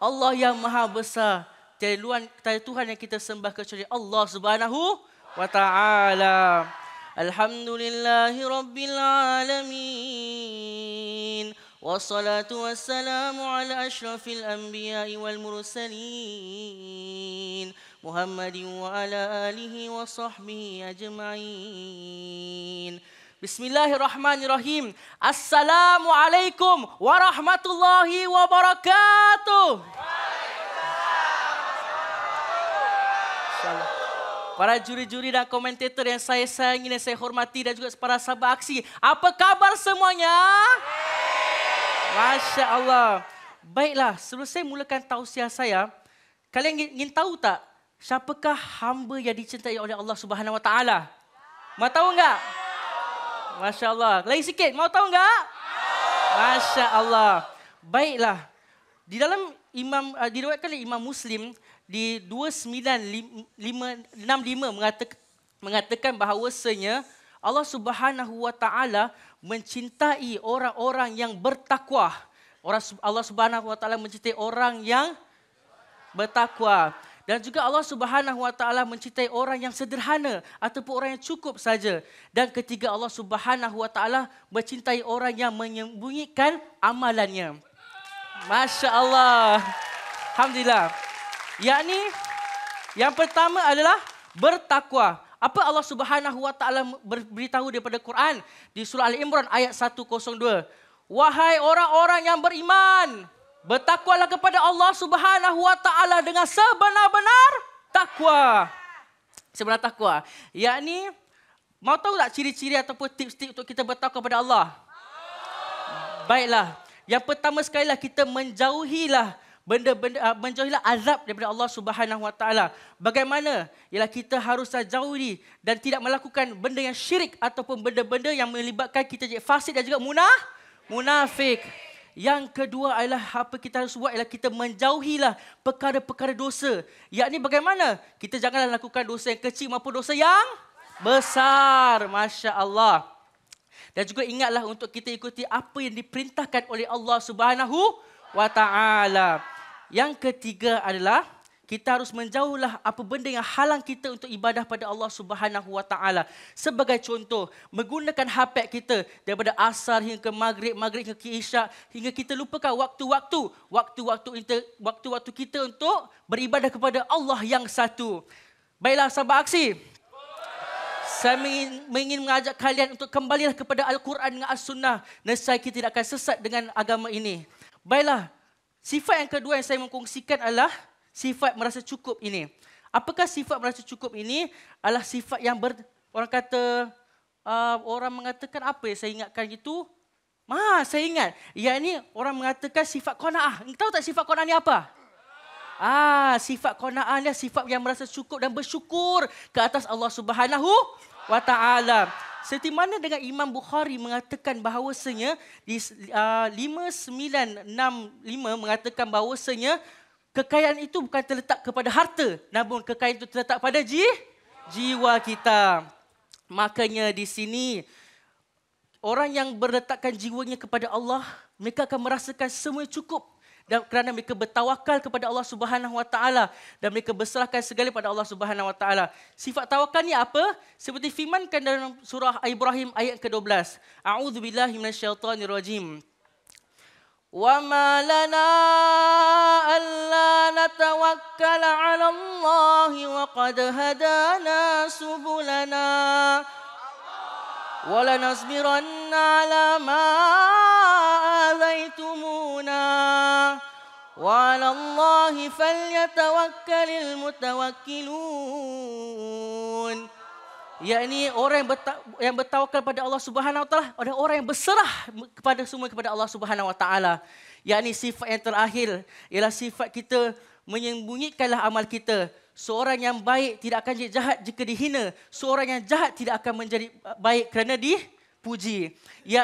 Allah yang maha besar. Tiada luan, tiada Tuhan yang kita sembah kecuali Allah subhanahu wa ta'ala. Alhamdulillahi rabbil alamin. والصلاة والسلام على أشرف الأنبياء والمرسلين محمد وعلى آله وصحبه أجمعين Bismillahirrahmanirrahim. Assalamualaikum warahmatullahi wabarakatuh. Para juri-juri dan komentator yang saya sayangi dan saya hormati dan juga para sahabat aksi. Apa kabar semuanya? Masya Allah. Baiklah, sebelum saya mulakan tausiah saya, kalian ingin tahu tak siapakah hamba yang dicintai oleh Allah Subhanahu Wa Taala? Mau tahu enggak? Masya Allah. Lagi sikit, mau tahu enggak? Masya Allah. Baiklah. Di dalam Imam uh, diriwayatkan oleh Imam Muslim di 29565 mengatakan mengatakan bahawasanya Allah Subhanahu wa taala mencintai orang-orang yang bertakwa. Allah Subhanahu wa taala mencintai orang yang bertakwa. Dan juga Allah Subhanahu Wa Taala mencintai orang yang sederhana ataupun orang yang cukup saja. Dan ketiga Allah Subhanahu Wa Taala mencintai orang yang menyembunyikan amalannya. Masya Allah. Alhamdulillah. Yakni yang pertama adalah bertakwa. Apa Allah Subhanahu Wa Taala beritahu daripada Quran di surah Al-Imran ayat 102. Wahai orang-orang yang beriman, Bertakwalah kepada Allah Subhanahu Wa Taala dengan sebenar-benar takwa. Sebenar takwa. Ia ni, mau tahu tak ciri-ciri ataupun tips-tips untuk kita bertakwa kepada Allah? Baiklah. Yang pertama sekali lah kita menjauhilah benda-benda ah, menjauhilah azab daripada Allah Subhanahu Wa Taala. Bagaimana? Ialah kita haruslah jauhi dan tidak melakukan benda yang syirik ataupun benda-benda yang melibatkan kita jadi fasik dan juga munafik. Yang kedua adalah apa kita harus buat ialah kita menjauhilah perkara-perkara dosa. Yakni bagaimana? Kita janganlah lakukan dosa yang kecil maupun dosa yang besar. Masya Allah. Dan juga ingatlah untuk kita ikuti apa yang diperintahkan oleh Allah Subhanahu wa Yang ketiga adalah kita harus menjauhlah apa benda yang halang kita untuk ibadah pada Allah Subhanahu Wa Taala. Sebagai contoh, menggunakan HP kita daripada asar hingga ke maghrib, maghrib hingga ke isyak hingga kita lupakan waktu-waktu, waktu-waktu kita, waktu-waktu kita untuk beribadah kepada Allah yang satu. Baiklah sahabat aksi. Saya ingin, ingin mengajak kalian untuk kembalilah kepada Al-Quran dan As-Sunnah. Nescaya kita tidak akan sesat dengan agama ini. Baiklah, sifat yang kedua yang saya mengkongsikan adalah sifat merasa cukup ini. Apakah sifat merasa cukup ini? Adalah sifat yang ber, orang kata uh, orang mengatakan apa yang saya ingatkan itu? mah saya ingat. Ya ini orang mengatakan sifat konaah. Tahu tak sifat qanaah ni apa? Ah, sifat qanaah ni sifat yang merasa cukup dan bersyukur ke atas Allah Subhanahu wa taala. Seperti mana dengan Imam Bukhari mengatakan bahawasanya di uh, 5965 mengatakan bahawasanya kekayaan itu bukan terletak kepada harta namun kekayaan itu terletak pada ji jiwa kita makanya di sini orang yang berletakkan jiwanya kepada Allah mereka akan merasakan semua cukup dan kerana mereka bertawakal kepada Allah Subhanahu Wa Taala dan mereka berserahkan segala pada Allah Subhanahu Wa Taala. Sifat tawakal ni apa? Seperti firmankan dalam surah Ibrahim ayat ke-12. "A'udzubillahi billahi minasyaitonir وما لنا ألا نتوكل على الله وقد هدانا سبلنا ولنصبرن على ما آذيتمونا وعلى الله فليتوكل المتوكلون Ya ini orang yang bertawakal pada Allah Subhanahu Wataala Taala ada orang yang berserah kepada semua kepada Allah Subhanahu Wataala. Ya ini sifat yang terakhir ialah sifat kita menyembunyikanlah amal kita seorang yang baik tidak akan jadi jahat jika dihina seorang yang jahat tidak akan menjadi baik kerana di puji.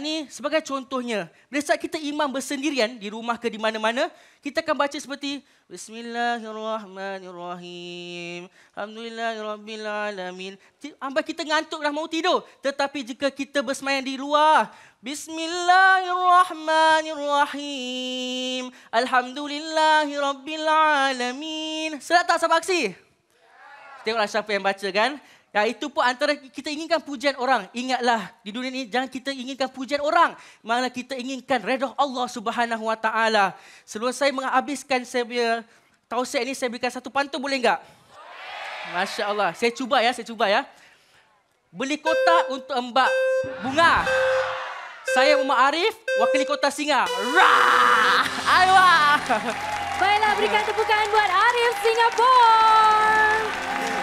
ni sebagai contohnya, bila saat kita imam bersendirian di rumah ke di mana-mana, kita akan baca seperti Bismillahirrahmanirrahim. Alhamdulillahirabbil alamin. Ambil kita ngantuk dah mau tidur, tetapi jika kita bersemayam di luar, Bismillahirrahmanirrahim. Alhamdulillahirabbil alamin. Sedap tak sabaksi? Tengoklah siapa yang baca kan. Ya, itu pun antara kita inginkan pujian orang. Ingatlah di dunia ini jangan kita inginkan pujian orang. Malah kita inginkan redah Allah Subhanahu Wa Taala. Sebelum saya menghabiskan saya punya tausiah ini saya berikan satu pantun boleh enggak? Masya Allah. Saya cuba ya, saya cuba ya. Beli kotak untuk embak bunga. Saya Umar Arif, wakili kota Singa. Rah! Aywa! Baiklah, berikan ya. tepukan buat Arif Singapura.